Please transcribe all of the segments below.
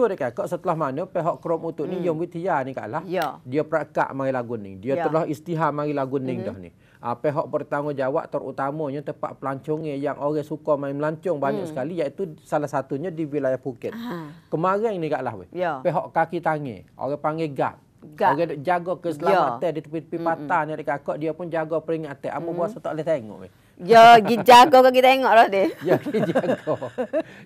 itu dia kata setelah mana pihak krom utuk ni hmm. yang Wittia ni kat lah. Ya. Dia perakak mari lagu ni. Dia ya. telah istihar mari lagu ni hmm. dah ni. Uh, pihak bertanggungjawab terutamanya tempat pelancongnya yang orang suka main melancong banyak hmm. sekali iaitu salah satunya di wilayah Phuket. Aha. Kemarin ni kat lah Ya. Pihak kaki tangi. Orang panggil gap. Gap. Orang jaga ya. keselamatan ya. di tepi-tepi hmm, patah hmm. ni dekat dia pun jaga peringatan. Apa hmm. buat tak boleh tengok weh. Ya, jago kan kita tengok lah dia. Ya, jago.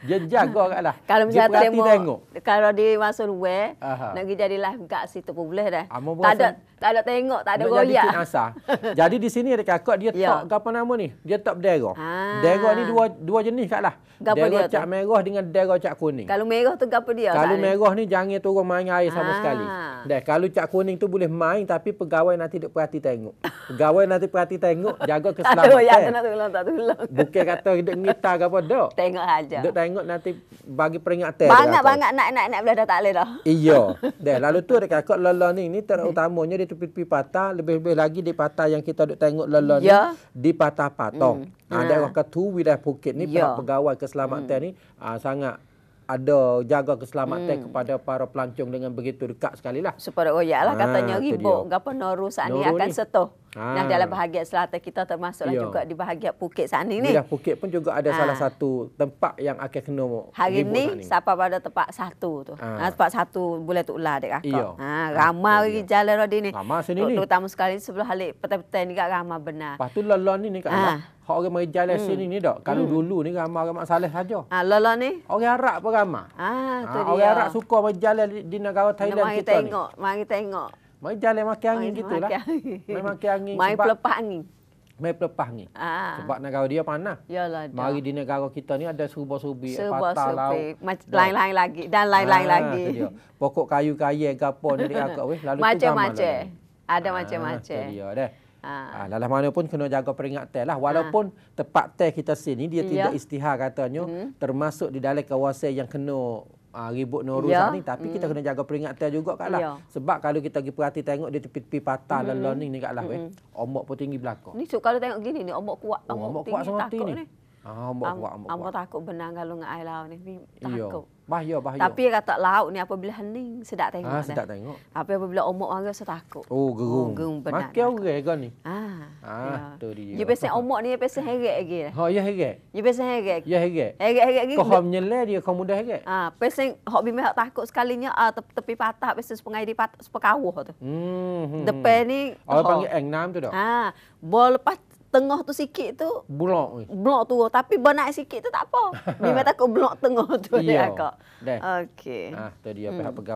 Dia jago kan lah. Kalau misalnya perhati tengok. Kalau dia masuk luar, nak pergi live lifeguard situ pun boleh dah. Amor ah, tak ada. Tak ada tengok, tak ada goyak. Jadi asah. jadi di sini ada kakak dia yeah. tak apa nama ni. Dia tak berdera. Ha. Dera ni dua dua jenis kat lah. cak tu? merah dengan dera cak kuning. Kalau merah tu apa dia? Kalau merah ni? ni jangan turun main air sama ha. sekali. Dah, kalau cak kuning tu boleh main tapi pegawai nanti dia perhati tengok. Pegawai nanti perhati tengok, jaga keselamatan. Tak ada nak tolong, tak tolong. Bukan kata dia ngita apa, dok. Tengok saja. Dok tengok nanti bagi peringatan. Banyak-banyak nak-nak-nak belah dah tak leh dah. Iya. Dah, lalu tu ada kakak lelah ni, ni terutamanya dia tepi-tepi patah lebih-lebih lagi di patah yang kita duk tengok lalu ya. ni di patah patong mm. ada ah, ha, yeah. orang tu wilayah Phuket ni yeah. pegawai keselamatan mm. ni ha, sangat ada jaga keselamatan hmm. kepada para pelancong dengan begitu dekat sekali lah. Supaya oh ya lah katanya ha, ah, ribu. Gapa noru saat akan setuh. Ha. Nah dalam bahagian selatan kita termasuklah Yo. Ya. juga di bahagian Phuket sana ni. Bila Phuket pun juga ada ha. salah satu tempat yang akan kena Hari ni, siapa pada tempat satu tu. Ha. Ha. tempat satu boleh tuk lah dekat kakak. Ha. ramai lagi ha. jalan rodi ni. Ramai sini ni. Terutama sekali sebelum halik petang-petang ni kak ramai benar. Lepas tu lelah ni ni kak ha. Hak orang mari jalan hmm. sini ni dak. Kalau hmm. dulu ni ramai orang mak saleh saja. Ha lelah ni. Orang Arab pun ramai. Ha, ha. tu dia. Orang Arab suka berjalan di negara Thailand kita ni. Mari tengok, mari tengok. Main jalan main makan angin gitu lah. Main makan angin. Main pelepah angin. Main pelepah angin. Aa. Ah. Sebab negara dia panas. Yalah dah. Mari di negara kita ni ada serba subi Serba-serbi. Lain-lain lagi. Dan lain-lain ah, lagi. Pokok kayu-kayu gapo ni di akak weh. Macam-macam. Ada ah, macam-macam. Itu dia dah. Ha. ha. Dalam mana pun kena jaga teh lah. Walaupun ha. tempat teh kita sini dia ya. tidak istihar katanya. Hmm. Termasuk di dalam kawasan yang kena uh, ribut Nauru ya. ni tapi mm. kita kena jaga peringatan juga kak lah. Ya. Sebab kalau kita pergi perhati tengok dia tepi-tepi patah mm. lalu ni ni kak lah. Mm. Ombak pun tinggi belakang. Ni so, kalau tengok gini ni ombak kuat. Ombak, oh, ombak kuat tinggi, takut ni. ni. Ah, hamba kuat, hamba kuat. Hamba takut benang kalau dengan air ni. Takut. Iyo. Bahaya, bahaya. Tapi kata lau ni apabila hening, sedak tengok. Ah, sedap tengok. Tapi apabila omok orang rasa takut. Oh, gerung. Oh, gerung benang. Makin orang kan ni. Ah, ah ya. tu dia. Dia biasa omok ni, dia biasa heret lagi. Lah. Ha, dia ya, heret. Dia biasa heret. Dia ya, heret. Heret-heret lagi. Kau menyele dia, kau mudah heret. Ah, biasa hok bimbi hok takut sekalinya, ah, tepi patah, biasa sepengah air dipatah, sepengah tu. Hmm, hmm, hmm. Depan ni. Orang panggil engnam tu dah. Ah, boleh lepas tengah tu sikit tu blok blok tu tapi benak sikit tu tak apa bila tak blok tengah tu dia ya, kak okey ah tu dia hmm. pihak pegawai